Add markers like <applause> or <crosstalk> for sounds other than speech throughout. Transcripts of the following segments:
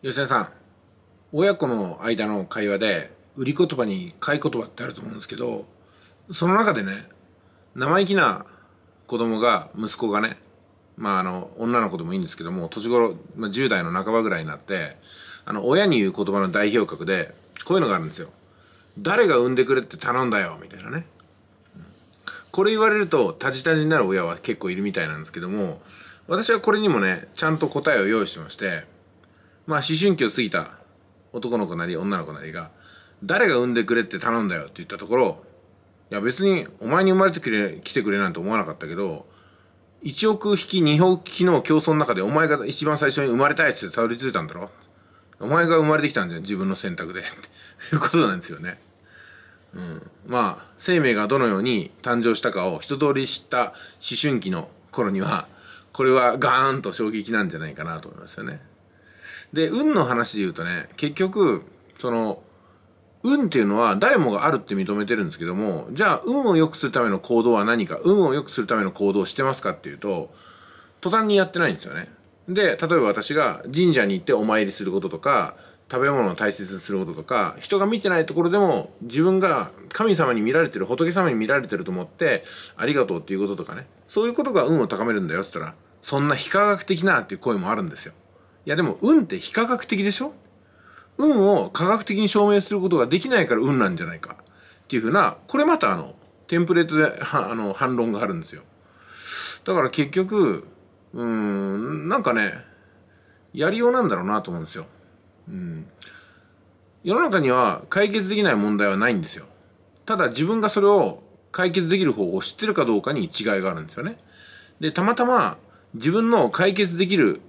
吉田さん親子の間の会話で売り言葉に買い言葉ってあると思うんですけどその中でね生意気な子供が息子がねまああの女の子でもいいんですけども年頃、まあ、10代の半ばぐらいになってあの親に言う言葉の代表格でこういうのがあるんですよ誰が産んでくれって頼んだよみたいなねこれ言われるとタジタジになる親は結構いるみたいなんですけども私はこれにもねちゃんと答えを用意してましてまあ、思春期を過ぎた男の子なり女の子なりが、誰が産んでくれって頼んだよって言ったところ、いや別にお前に生まれてくれ、来てくれなんて思わなかったけど、1億匹2億匹の競争の中でお前が一番最初に生まれたやつでたどり着いたんだろお前が生まれてきたんじゃん、自分の選択で。て <laughs> いうことなんですよね。うん。まあ、生命がどのように誕生したかを一通り知った思春期の頃には、これはガーンと衝撃なんじゃないかなと思いますよね。で運の話で言うとね結局その運っていうのは誰もがあるって認めてるんですけどもじゃあ運を良くするための行動は何か運を良くするための行動をしてますかっていうと途端にやってないんですよね。で例えば私が神社に行ってお参りすることとか食べ物を大切にすることとか人が見てないところでも自分が神様に見られてる仏様に見られてると思ってありがとうっていうこととかねそういうことが運を高めるんだよって言ったらそんな非科学的なっていう声もあるんですよ。やでも運って非科学的でしょ運を科学的に証明することができないから運なんじゃないかっていうふうなこれまたあのテンプレートであの反論があるんですよだから結局うんなんかねやりようなんだろうなと思うんですようん世の中には解決できない問題はないんですよただ自分がそれを解決できる方を知ってるかどうかに違いがあるんですよねでたまたま自分の解決できる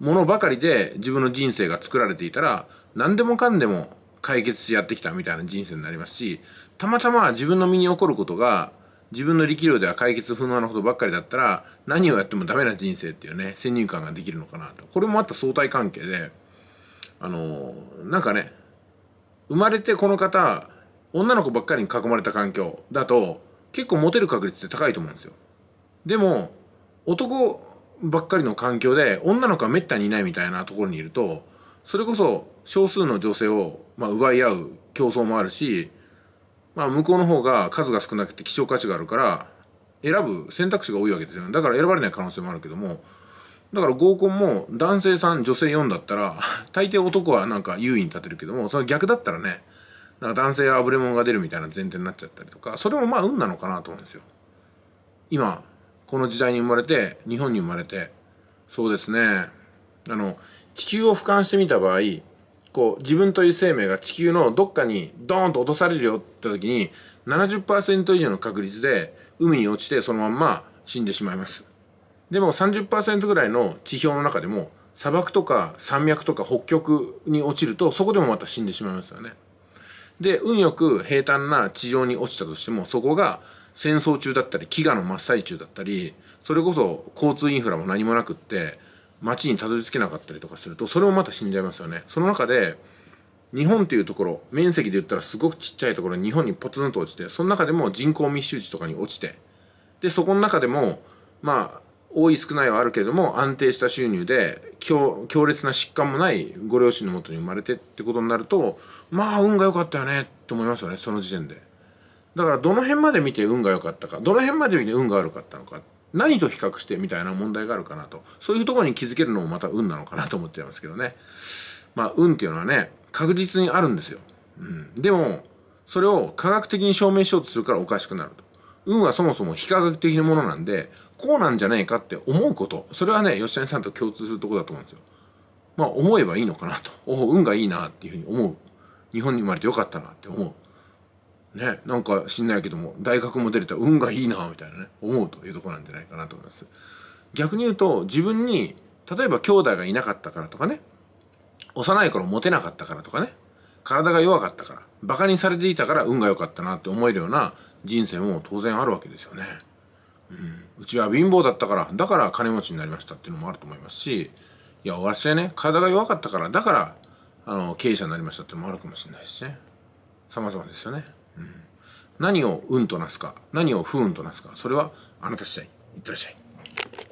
ものばかりで自分の人生が作られていたら何でもかんでも解決しやってきたみたいな人生になりますしたまたま自分の身に起こることが自分の力量では解決不能なことばっかりだったら何をやってもダメな人生っていうね先入観ができるのかなとこれもまた相対関係であのなんかね生まれてこの方女の子ばっかりに囲まれた環境だと結構モテる確率って高いと思うんですよでも男ばっかりの環境で女の子はめったにいないみたいなところにいるとそれこそ少数の女性を、まあ、奪い合う競争もあるし、まあ、向こうの方が数が少なくて希少価値があるから選ぶ選択肢が多いわけですよねだから選ばれない可能性もあるけどもだから合コンも男性3女性4だったら <laughs> 大抵男はなんか優位に立てるけどもその逆だったらねなんか男性はあぶれ者が出るみたいな前提になっちゃったりとかそれもまあ運なのかなと思うんですよ。今この時代に生まれて、日本に生まれて、そうですね、あの、地球を俯瞰してみた場合、こう、自分という生命が地球のどっかにドーンと落とされるよって時に、70%以上の確率で海に落ちてそのまんま死んでしまいます。でも30%ぐらいの地表の中でも、砂漠とか山脈とか北極に落ちると、そこでもまた死んでしまいますよね。で、運よく平坦な地上に落ちたとしても、そこが戦争中だったり飢餓の真っ最中だったりそれこそ交通インフラも何もなくって町にたどり着けなかったりとかするとそれもまた死んじゃいますよね。その中で日本っていうところ面積で言ったらすごくちっちゃいところに日本にポツンと落ちてその中でも人口密集地とかに落ちてでそこの中でもまあ多い少ないはあるけれども安定した収入で強烈な疾患もないご両親のもとに生まれてってことになるとまあ運が良かったよねって思いますよねその時点で。だからどの辺まで見て運が良かったかどの辺まで見て運が悪かったのか何と比較してみたいな問題があるかなとそういうところに気づけるのもまた運なのかなと思っちゃいますけどねまあ運っていうのはね確実にあるんですよ、うん、でもそれを科学的に証明しようとするからおかしくなると運はそもそも非科学的なものなんでこうなんじゃないかって思うことそれはね吉谷さんと共通するとこだと思うんですよまあ思えばいいのかなとお運がいいなっていうふうに思う日本に生まれてよかったなって思うね、なんか知んないけども大学も出れた運がいいなみたいなね思うというとこなんじゃないかなと思います逆に言うと自分に例えば兄弟がいなかったからとかね幼い頃モテなかったからとかね体が弱かったからバカにされていたから運が良かったなって思えるような人生も当然あるわけですよね、うん、うちは貧乏だったからだから金持ちになりましたっていうのもあると思いますしいや私はね体が弱かったからだからあの経営者になりましたっていうのもあるかもしれないしね様々ですよね。うん、何を運となすか何を不運となすかそれはあなた次第いってらっしゃい